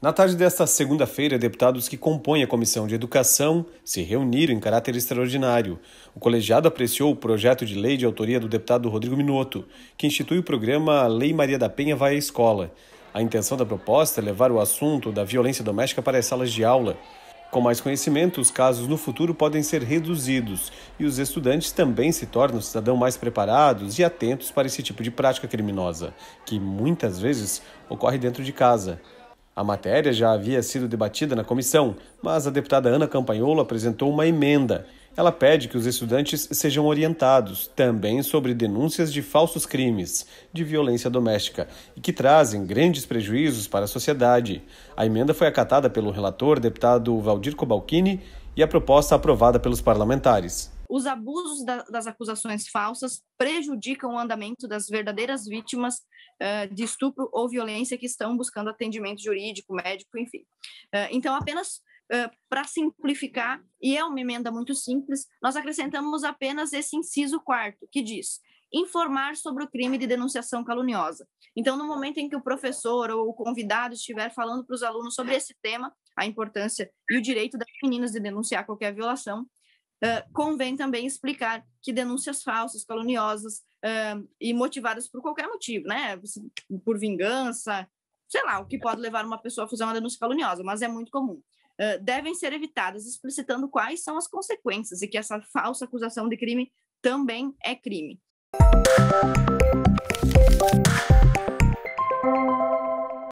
Na tarde desta segunda-feira, deputados que compõem a Comissão de Educação se reuniram em caráter extraordinário. O colegiado apreciou o projeto de lei de autoria do deputado Rodrigo Minotto, que institui o programa Lei Maria da Penha Vai à Escola. A intenção da proposta é levar o assunto da violência doméstica para as salas de aula. Com mais conhecimento, os casos no futuro podem ser reduzidos e os estudantes também se tornam cidadãos mais preparados e atentos para esse tipo de prática criminosa, que muitas vezes ocorre dentro de casa. A matéria já havia sido debatida na comissão, mas a deputada Ana Campanholo apresentou uma emenda. Ela pede que os estudantes sejam orientados também sobre denúncias de falsos crimes, de violência doméstica e que trazem grandes prejuízos para a sociedade. A emenda foi acatada pelo relator, deputado Valdir Cobalcini, e a proposta aprovada pelos parlamentares. Os abusos da, das acusações falsas prejudicam o andamento das verdadeiras vítimas uh, de estupro ou violência que estão buscando atendimento jurídico, médico, enfim. Uh, então, apenas Uh, eh, para simplificar, e é uma emenda muito simples, nós acrescentamos apenas esse inciso quarto, que diz informar sobre o crime de denunciação caluniosa. Então, no momento em que o professor ou o convidado estiver falando para os alunos sobre esse tema, a importância e o direito das meninas de denunciar qualquer violação, ah, convém também explicar que denúncias falsas, caluniosas uh, e motivadas por qualquer motivo, né? Por vingança, sei lá, o que pode levar uma pessoa a fazer uma denúncia caluniosa, mas é muito comum. Uh, devem ser evitadas, explicitando quais são as consequências e que essa falsa acusação de crime também é crime.